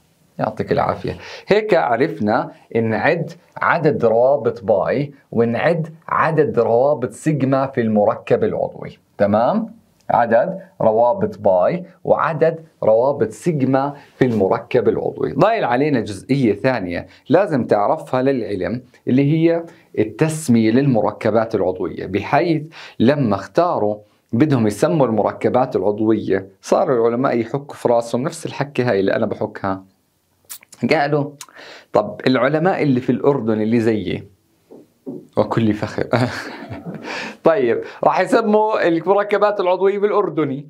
Speaker 1: يعطيك العافية هيك عرفنا نعد عدد روابط باي ونعد عدد روابط سيجما في المركب العضوي تمام؟ عدد روابط باي وعدد روابط سيجما في المركب العضوي ضايل علينا جزئية ثانية لازم تعرفها للعلم اللي هي التسمية للمركبات العضوية بحيث لما اختاروا بدهم يسموا المركبات العضوية صاروا العلماء يحكوا في راسهم نفس الحكة هاي اللي أنا بحكها قالوا طب العلماء اللي في الأردن اللي زيي وكل فخر طيب راح يسموا المركبات العضوية بالأردني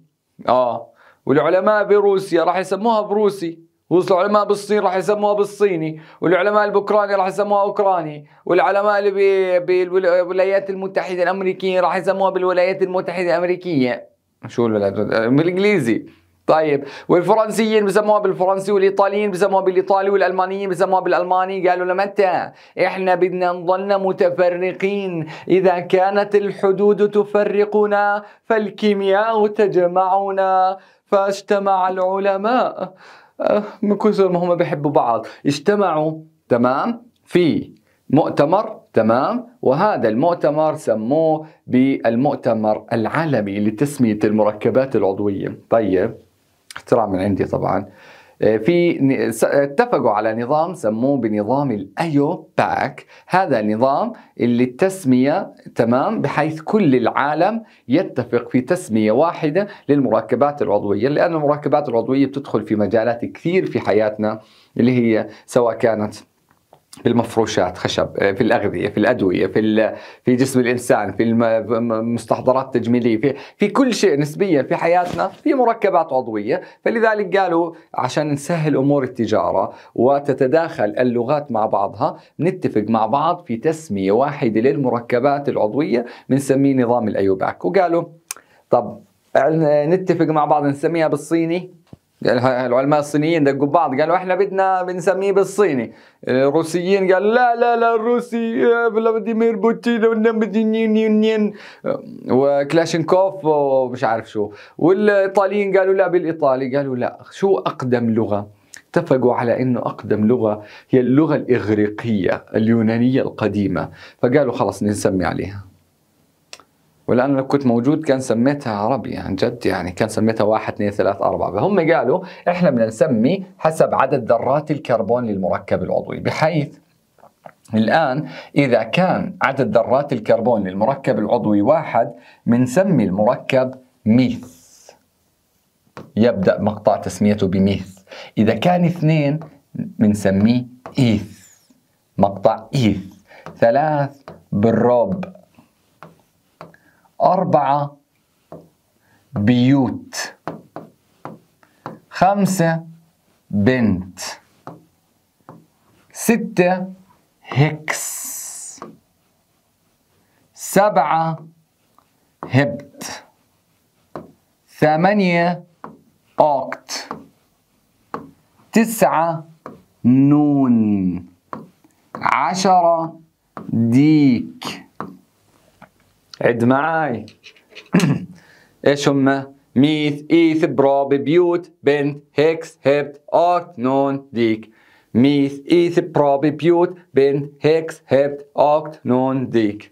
Speaker 1: آه والعلماء بروسيا راح يسموها بروسي والعلماء بالصين راح يسموها بالصيني والعلماء الاوكراني راح يسموها اوكراني والعلماء اللي بالولايات المتحده الامريكيه راح يسموها بالولايات المتحده الامريكيه شو الولايات بالانجليزي طيب والفرنسيين بسموها بالفرنسي والايطاليين بسموها بالايطالي والالمانيين بسموها بالالماني قالوا لمتى احنا بدنا نضلنا متفرقين اذا كانت الحدود تفرقنا فالكيمياء تجمعنا فاجتمع العلماء أه، من كثر ما هم بيحبوا بعض اجتمعوا تمام في مؤتمر تمام وهذا المؤتمر سموه بالمؤتمر العالمي لتسمية المركبات العضوية طيب احترام من عندي طبعا آه، في اتفقوا على نظام سموه بنظام الايو باك هذا النظام اللي التسمية تمام بحيث كل العالم يتفق في تسمية واحدة للمركبات العضوية لأن المركبات العضوية بتدخل في مجالات كثير في حياتنا اللي هي سواء كانت في المفروشات خشب آه، في الاغذيه في الادويه في في جسم الانسان في المستحضرات التجميليه في في كل شيء نسبيا في حياتنا في مركبات عضويه فلذلك قالوا عشان نسهل امور التجاره وتتداخل اللغات مع بعضها نتفق مع بعض في تسميه واحده للمركبات العضويه بنسميه نظام الايوباك وقالوا طب نتفق مع بعض نسميها بالصيني العلماء الصينيين دقوا بعض قالوا احنا بدنا بنسميه بالصيني الروسيين قال لا لا لا الروسي فلاديمير بوتين وكلاشينكوف ومش عارف شو والايطاليين قالوا لا بالايطالي قالوا لا شو اقدم لغه اتفقوا على انه اقدم لغه هي اللغه الاغريقيه اليونانيه القديمه فقالوا خلص نسمي عليها ولأن لو كنت موجود كان سميتها عربي عن يعني جد يعني كان سميتها واحد اثنين ثلاث أربعة فهم قالوا إحنا بدنا نسمي حسب عدد ذرات الكربون للمركب العضوي بحيث الآن إذا كان عدد ذرات الكربون للمركب العضوي واحد بنسمي المركب ميث يبدأ مقطع تسميته بميث إذا كان اثنين بنسميه إيث مقطع إيث ثلاث بالروب أربعة بيوت خمسة بنت ستة هكس سبعة هبت ثمانية أوكت تسعة نون عشرة ديك عد معاي ايش هم ميث إيث براب بيوت بنت هيكس هبت اوت نون ديك ميث إيث براب بيوت بنت هيكس هبت اوت نون ديك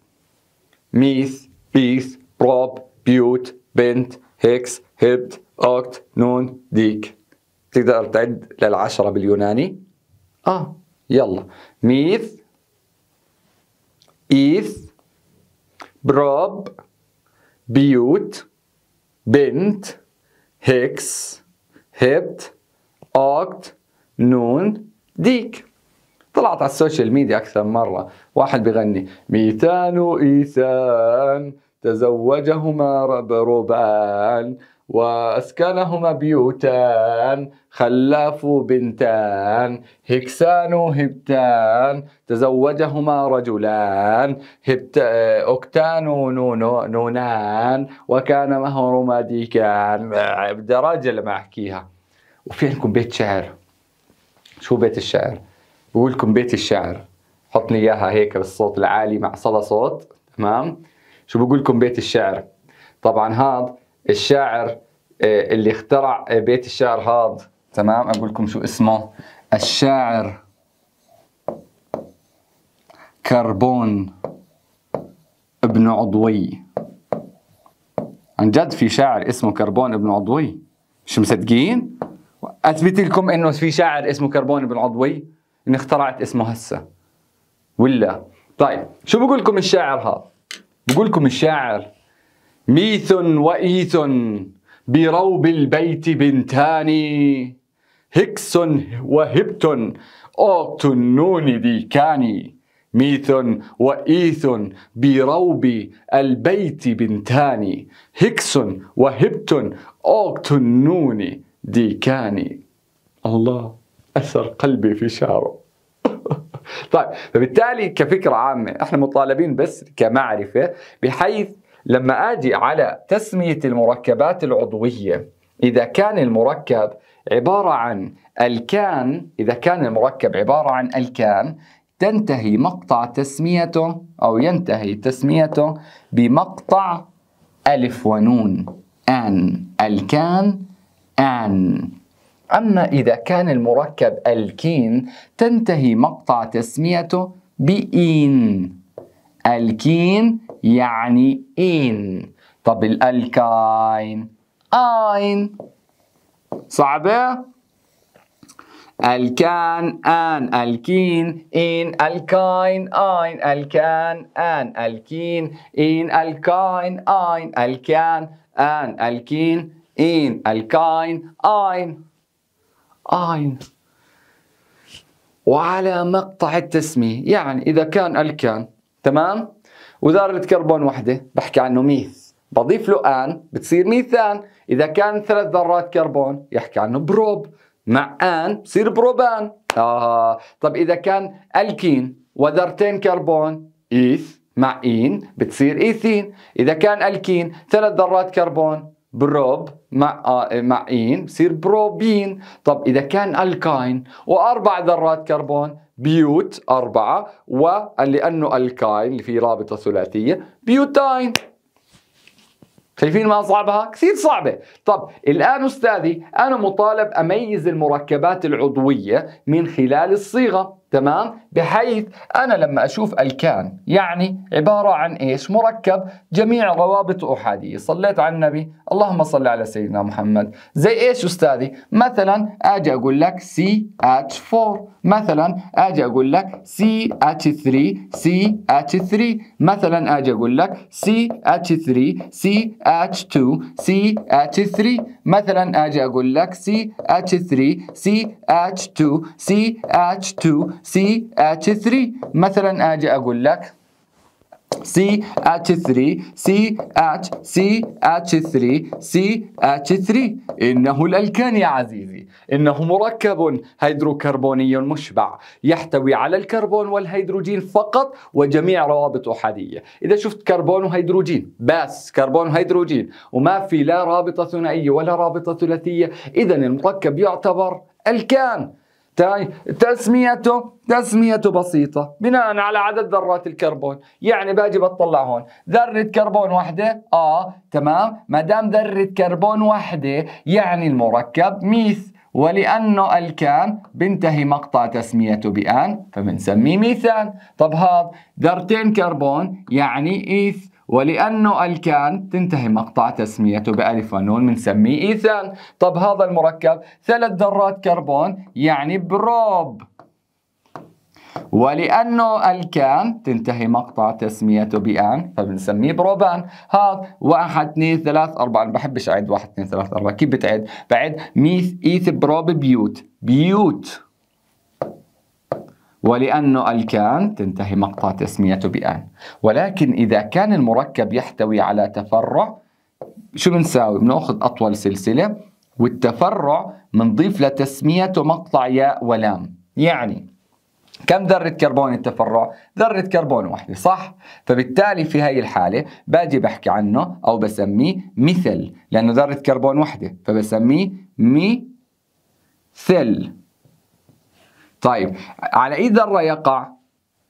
Speaker 1: ميث إيث بروب بيوت بنت هيكس هبت اوت نون ديك تقدر تعد للعشرة باليوناني؟ آه يلا ميث إيث براب بيوت بنت هكس هبت اوكت نون ديك طلعت على السوشيال ميديا أكثر مرة واحد بيغني ميتان وإيثان تزوجهما ربربان وأسكنهما بيوتان خلافوا بنتان هكسان هبتان تزوجهما رجلان هبت أكتان آه، نون نونان وكان مهرما ديكان بدرجة آه، لما أحكيها وفي عندكم بيت شعر شو بيت الشعر؟ بقول لكم بيت الشعر حطني إياها هيك بالصوت العالي مع صدى صوت تمام؟ شو بقول لكم بيت الشعر؟ طبعا هذا الشاعر آه، اللي اخترع آه، بيت الشعر هذا تمام اقول لكم شو اسمه الشاعر كربون ابن عضوي عن جد في شاعر اسمه كربون ابن عضوي مش مصدقين اثبت لكم انه في شاعر اسمه كربون ابن عضوي ان اخترعت اسمه هسه ولا طيب شو بقول لكم الشاعر هذا بقول لكم الشاعر ميث وإيث بروب البيت بنتان هكس وهبت أوت النون ديكاني كاني ميث وإيث بروب البيت بنتان هكس وهبت أوت النون ديكاني كاني الله أثر قلبي في شعره طيب فبالتالي كفكرة عامة احنا مطالبين بس كمعرفة بحيث لما أجي على تسمية المركبات العضوية إذا كان المركب عبارة عن الكان إذا كان المركب عبارة عن الكان تنتهي مقطع تسميته أو ينتهي تسميته بمقطع ألف ونون أن الكان أن أما إذا كان المركب الكين تنتهي مقطع تسميته بإين الكين يعني إن طب الالكاين اين صعبة الكان ان الكين ان الكاين اين الكان ان الكين ان الكاين اين الكان ان الكين ان الكاين اين اين وعلى مقطع التسمية يعني إذا كان الكان تمام وذارة كربون وحدة بحكي عنه ميث بضيف له آن بتصير ميثان إذا كان ثلاث ذرات كربون يحكي عنه بروب مع آن بصير بروبان آه. طب إذا كان ألكين وذرتين كربون إيث مع إين بتصير إيثين إذا كان ألكين ثلاث ذرات كربون بروب مع آه مع إين بصير بروبين طب إذا كان ألكاين وأربع ذرات كربون بيوت أربعة ولأنه الكاين اللي فيه رابطة ثلاثية بيوتاين شايفين ما صعبها؟ كثير صعبة طب الآن أستاذي أنا مطالب أميز المركبات العضوية من خلال الصيغة تمام؟ بحيث أنا لما أشوف الكان يعني عبارة عن إيش مركب جميع روابط أحادية صليت على النبي اللهم صل على سيدنا محمد زي إيش أستاذي مثلا أجي أقول لك CH4 مثلا أجي أقول لك CH3 CH3 مثلا أجي أقول لك CH3 CH2 CH3 مثلا أجي أقول لك CH3 CH2 CH2 CH2 H3 مثلا اجي اقول لك CH3 CH CH3 CH3 إنه الألكان يا عزيزي إنه مركب هيدروكربوني مشبع يحتوي على الكربون والهيدروجين فقط وجميع روابط أحادية إذا شفت كربون وهيدروجين بس كربون وهيدروجين وما في لا رابطة ثنائية ولا رابطة ثلاثية إذا المركب يعتبر الكان طيب تسميته تسميته بسيطة بناء على عدد ذرات الكربون يعني باجي بطلع هون ذرة كربون واحدة اه تمام ما دام ذرة كربون واحدة يعني المركب ميث ولأنه الكان بنتهي مقطع تسميته بآن فبنسميه ميثان طب هذا ذرتين كربون يعني إيث ولأنه الكان تنتهي مقطع تسميته بألف ونون بنسميه إيثان طب هذا المركب ثلاث ذرات كربون يعني بروب ولأنه الكان تنتهي مقطع تسميته بآن فبنسميه بروبان هذا واحد اثنين ثلاث أربعة أنا بحبش أعد واحد اثنين ثلاث أربعة كيف بتعد؟ بعد ميث إيث بروب بيوت بيوت ولأنه الكان تنتهي مقطع تسميته بآن ولكن إذا كان المركب يحتوي على تفرع شو بنساوي؟ بناخذ أطول سلسلة والتفرع بنضيف لتسميته مقطع ياء ولام يعني كم ذرة كربون التفرع؟ ذرة كربون واحدة صح؟ فبالتالي في هاي الحالة باجي بحكي عنه أو بسميه مثل لأنه ذرة كربون واحدة فبسميه مثل طيب على أي ذرة يقع؟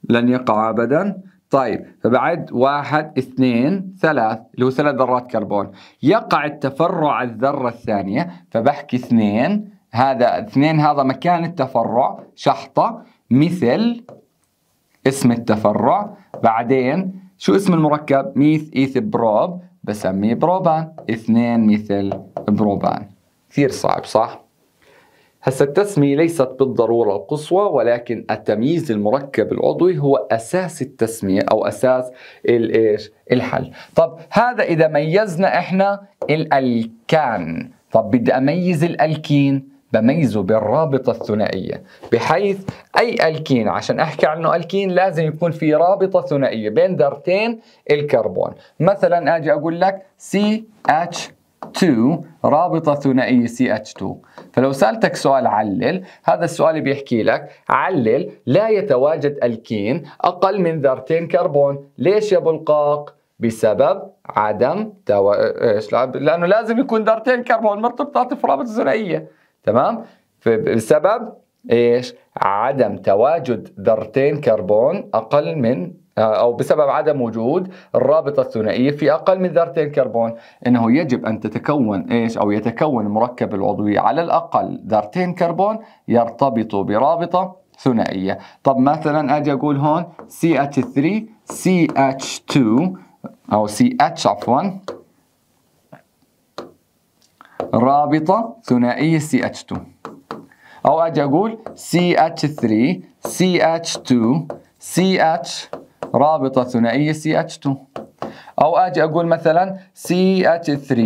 Speaker 1: لن يقع أبدا طيب فبعد واحد اثنين ثلاث اللي هو ثلاث ذرات كربون يقع التفرع الذرة الثانية فبحكي اثنين هذا اثنين هذا مكان التفرع شحطة مثل اسم التفرع بعدين شو اسم المركب ميث إيث بروب بسميه بروبان اثنين مثل بروبان كثير صعب صح؟ هسا التسمية ليست بالضرورة القصوى ولكن التمييز المركب العضوي هو أساس التسمية أو أساس الإيش الحل طب هذا إذا ميزنا إحنا الألكان طب بدي أميز الألكين بميزه بالرابطة الثنائية بحيث أي ألكين عشان أحكي عنه ألكين لازم يكون في رابطة ثنائية بين ذرتين الكربون مثلا أجي أقول لك CH 2 رابطة ثنائية CH2 فلو سألتك سؤال علل هذا السؤال بيحكي لك علل لا يتواجد الكين أقل من ذرتين كربون ليش يا بلقاق؟ بسبب عدم تو... ايش لانه لازم يكون ذرتين كربون مرتبطات في رابطة ثنائيه تمام بسبب ايش؟ عدم تواجد ذرتين كربون اقل من آه، او بسبب عدم وجود الرابطه الثنائيه في اقل من ذرتين كربون، انه يجب ان تتكون ايش او يتكون المركب العضوي على الاقل ذرتين كربون يرتبطوا برابطه ثنائيه، طب مثلا اجي اقول هون CH3 CH2 او CH عفوا رابطه ثنائيه CH2 أو أجي أقول CH3 CH2 CH رابطة ثنائية CH2 أو أجي أقول مثلا CH3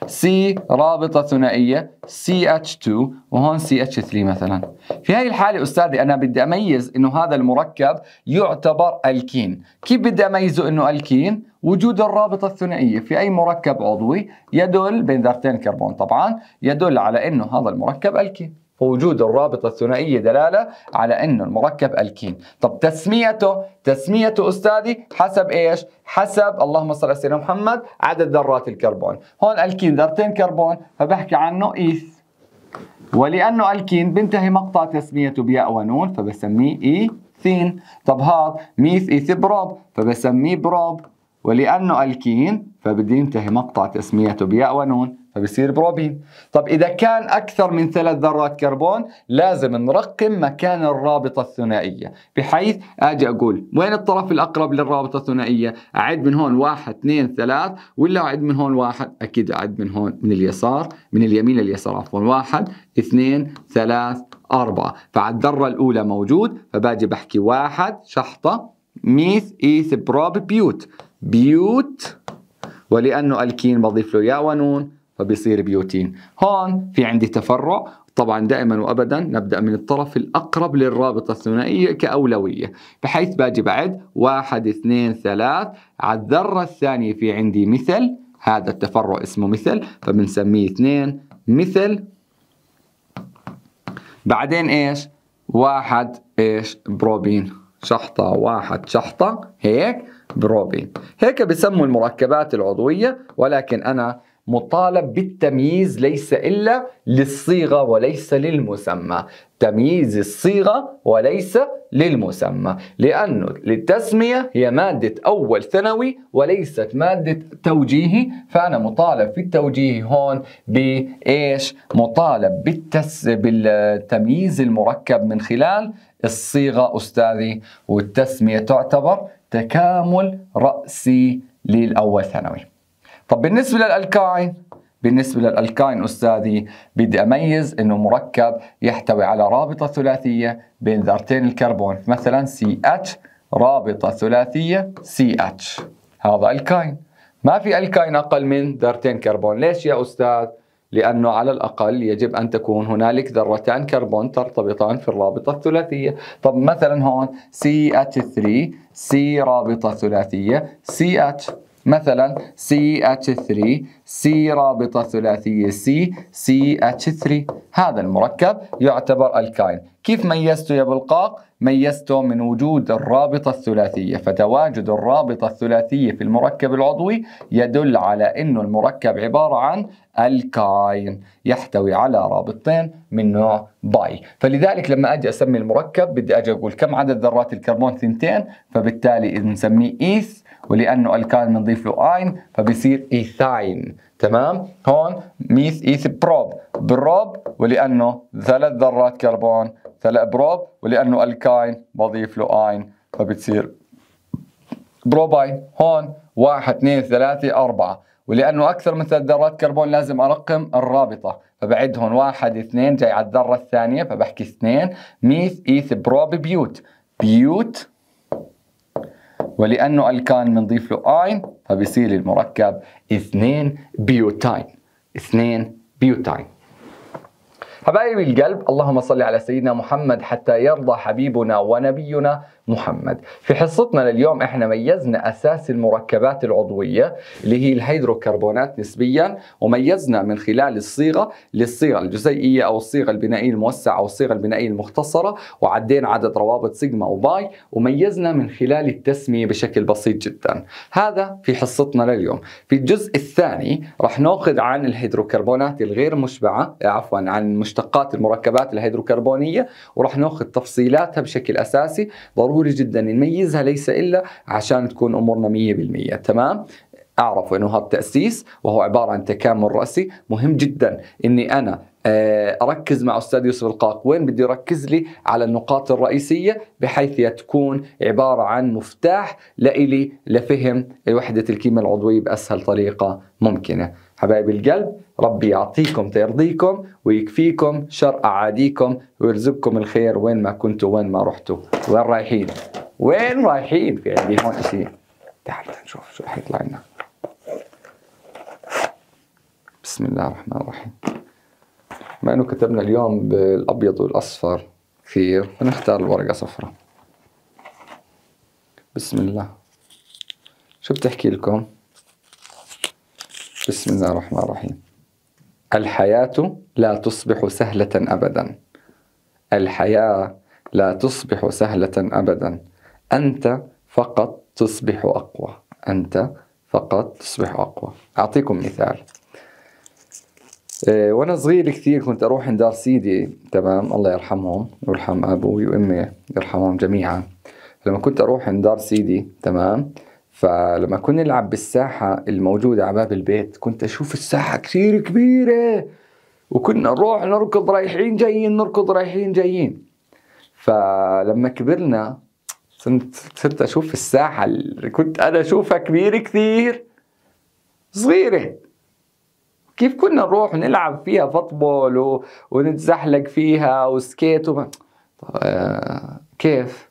Speaker 1: C رابطة ثنائية CH2 وهون CH3 مثلا في هاي الحالة أستاذي أنا بدي أميز إنه هذا المركب يعتبر ألكين كيف بدي أميزه إنه ألكين؟ وجود الرابطة الثنائية في أي مركب عضوي يدل بين ذرتين كربون طبعا يدل على إنه هذا المركب ألكين وجود الرابطة الثنائية دلالة على أنه المركب الكين طب تسميته تسميته أستاذي حسب إيش حسب اللهم صل على سيدنا محمد عدد ذرات الكربون هون الكين ذرتين كربون فبحكي عنه إيث ولأنه الكين بنتهي مقطع تسميته بياء ونون فبسميه إيثين طب هذا ميث إيث بروب فبسميه بروب ولأنه الكين فبدي ينتهي مقطع تسميته بياء ونون فبصير بروبين طب إذا كان أكثر من ثلاث ذرات كربون لازم نرقم مكان الرابطة الثنائية بحيث أجي أقول وين الطرف الأقرب للرابطة الثنائية أعد من هون واحد اثنين ثلاث ولا أعد من هون واحد أكيد أعد من هون من اليسار من اليمين لليسار عفوا واحد اثنين ثلاث أربعة فعلى الذرة الأولى موجود فباجي بحكي واحد شحطة ميث إيث بروب بيوت بيوت ولأنه ألكين بضيف له يا ونون فبيصير بيوتين هون في عندي تفرع طبعا دائما وابدا نبدا من الطرف الاقرب للرابطه الثنائيه كاولويه بحيث باجي بعد واحد اثنين ثلاث على الذره الثانيه في عندي مثل هذا التفرع اسمه مثل فبنسميه اثنين مثل بعدين ايش واحد ايش بروبين شحطة واحد شحطة هيك بروبين هيك بسموا المركبات العضوية ولكن أنا مطالب بالتمييز ليس إلا للصيغة وليس للمسمى تمييز الصيغة وليس للمسمى لأنه للتسمية هي مادة أول ثانوي وليست مادة توجيهي فأنا مطالب في التوجيه هون بإيش؟ مطالب بالتس... بالتمييز المركب من خلال الصيغة أستاذي والتسمية تعتبر تكامل رأسي للأول ثانوي طب بالنسبة للألكاين بالنسبة للألكاين أستاذي بدي أميز أنه مركب يحتوي على رابطة ثلاثية بين ذرتين الكربون مثلا CH رابطة ثلاثية CH هذا الكاين ما في الكاين أقل من ذرتين كربون ليش يا أستاذ؟ لأنه على الأقل يجب أن تكون هنالك ذرتان كربون ترتبطان في الرابطة الثلاثية طب مثلا هون CH3 C رابطة ثلاثية CH مثلا CH3 C رابطة ثلاثية C CH3 هذا المركب يعتبر الكاين كيف ميزته يا بلقاق؟ ميزته من وجود الرابطة الثلاثية فتواجد الرابطة الثلاثية في المركب العضوي يدل على أنه المركب عبارة عن الكاين يحتوي على رابطتين من نوع باي فلذلك لما أجي أسمي المركب بدي أجي أقول كم عدد ذرات الكربون ثنتين فبالتالي نسميه إيث ولانه الكال بنضيف له اين فبصير ايثاين تمام هون ميث ايث بروب بروب ولانه ثلاث ذرات كربون ثلاث بروب ولانه الكاين بضيف له اين فبتصير بروباين هون واحد اثنين ثلاثة أربعة ولأنه أكثر من ثلاث ذرات كربون لازم أرقم الرابطة فبعد هون واحد اثنين جاي على الذرة الثانية فبحكي اثنين ميث ايث بروب بيوت بيوت ولأنه الكان بنضيف له اين فبيصير المركب 2 بيوتاين 2 بيوتاين حبايب القلب اللهم صل على سيدنا محمد حتى يرضى حبيبنا ونبينا محمد في حصتنا لليوم احنا ميزنا اساس المركبات العضويه اللي هي الهيدروكربونات نسبيا وميزنا من خلال الصيغه للصيغه الجزيئيه او الصيغه البنائيه الموسعه او الصيغه البنائيه المختصره وعدينا عدد روابط سيجما وباي وميزنا من خلال التسميه بشكل بسيط جدا هذا في حصتنا لليوم في الجزء الثاني راح ناخذ عن الهيدروكربونات الغير مشبعه عفوا عن مشتقات المركبات الهيدروكربونيه وراح ناخذ تفصيلاتها بشكل اساسي ضروري ضروري جدا نميزها ليس الا عشان تكون امورنا 100% تمام اعرف انه هذا التاسيس وهو عباره عن تكامل راسي مهم جدا اني انا آه، اركز مع استاذ يوسف القاق وين بدي اركز لي على النقاط الرئيسيه بحيث تكون عباره عن مفتاح لإلي لفهم وحده الكيمياء العضويه باسهل طريقه ممكنه حبايب القلب ربي يعطيكم ترضيكم ويكفيكم شر أعاديكم ويرزقكم الخير وين ما كنتوا وين ما رحتوا وين رايحين وين رايحين في عندي هون شيء تعال نشوف شو راح يطلع لنا بسم الله الرحمن الرحيم ما انه كتبنا اليوم بالابيض والاصفر كثير بنختار الورقه صفراء بسم الله شو بتحكي لكم بسم الله الرحمن الرحيم الحياة لا تصبح سهلة أبدا الحياة لا تصبح سهلة أبدا أنت فقط تصبح أقوى أنت فقط تصبح أقوى أعطيكم مثال إيه، وانا صغير كثير كنت اروح عند دار سيدي تمام الله يرحمهم ويرحم ابوي وامي يرحمهم جميعا لما كنت اروح عند دار سيدي تمام فلما كنا نلعب بالساحة الموجودة على باب البيت كنت أشوف الساحة كثير كبيرة وكنا نروح نركض رايحين جايين نركض رايحين جايين فلما كبرنا صرت صرت أشوف الساحة اللي كنت أنا أشوفها كبيرة كثير صغيرة كيف كنا نروح نلعب فيها فطبول و... ونتزحلق فيها وسكيت وما... آه... كيف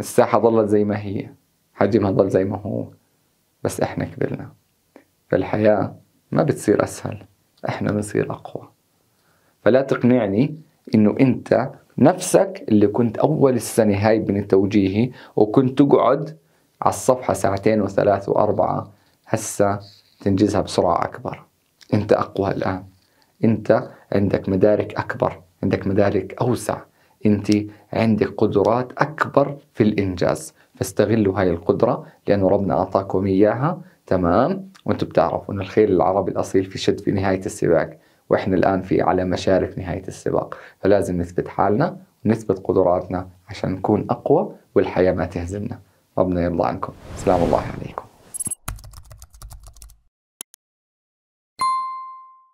Speaker 1: الساحة ظلت زي ما هي حجمها ضل زي ما هو بس إحنا كبرنا فالحياة ما بتصير أسهل إحنا بنصير أقوى فلا تقنعني إنه أنت نفسك اللي كنت أول السنة هاي من التوجيهي وكنت تقعد على الصفحة ساعتين وثلاث وأربعة هسا تنجزها بسرعة أكبر أنت أقوى الآن أنت عندك مدارك أكبر عندك مدارك أوسع أنت عندك قدرات أكبر في الإنجاز استغلوا هاي القدرة لأنه ربنا أعطاكم إياها تمام وأنتم بتعرفوا أن الخيل العربي الأصيل في شد في نهاية السباق وإحنا الآن في على مشارف نهاية السباق فلازم نثبت حالنا ونثبت قدراتنا عشان نكون أقوى والحياة ما تهزمنا ربنا يرضى عنكم سلام الله عليكم